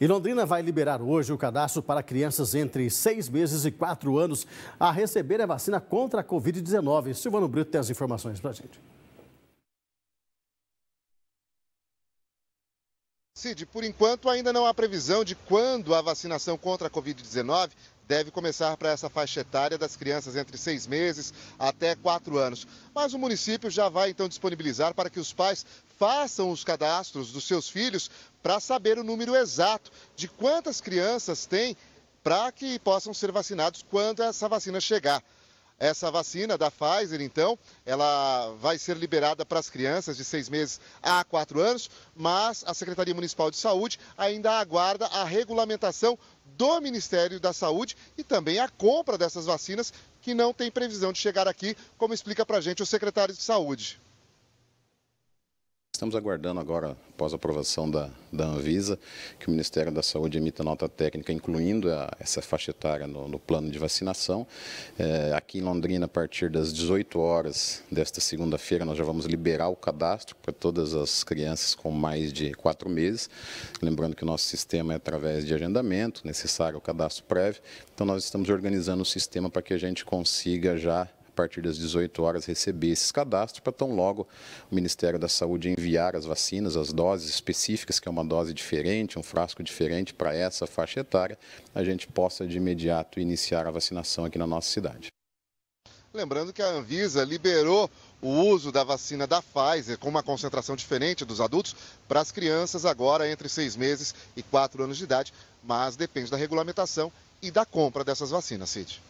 E Londrina vai liberar hoje o cadastro para crianças entre seis meses e quatro anos a receber a vacina contra a Covid-19. Silvano Brito tem as informações para a gente. Cid, por enquanto ainda não há previsão de quando a vacinação contra a Covid-19 deve começar para essa faixa etária das crianças entre seis meses até quatro anos. Mas o município já vai então disponibilizar para que os pais façam os cadastros dos seus filhos para saber o número exato de quantas crianças tem para que possam ser vacinados quando essa vacina chegar. Essa vacina da Pfizer, então, ela vai ser liberada para as crianças de seis meses a quatro anos, mas a Secretaria Municipal de Saúde ainda aguarda a regulamentação do Ministério da Saúde e também a compra dessas vacinas, que não tem previsão de chegar aqui, como explica para a gente o secretário de Saúde. Estamos aguardando agora, após a aprovação da, da Anvisa, que o Ministério da Saúde emita nota técnica, incluindo a, essa faixa etária no, no plano de vacinação. É, aqui em Londrina, a partir das 18 horas desta segunda-feira, nós já vamos liberar o cadastro para todas as crianças com mais de quatro meses. Lembrando que o nosso sistema é através de agendamento, necessário o cadastro prévio. Então, nós estamos organizando o sistema para que a gente consiga já partir das 18 horas, receber esses cadastros para tão logo o Ministério da Saúde enviar as vacinas, as doses específicas, que é uma dose diferente, um frasco diferente para essa faixa etária, a gente possa de imediato iniciar a vacinação aqui na nossa cidade. Lembrando que a Anvisa liberou o uso da vacina da Pfizer, com uma concentração diferente dos adultos, para as crianças agora entre seis meses e quatro anos de idade, mas depende da regulamentação e da compra dessas vacinas, Cid.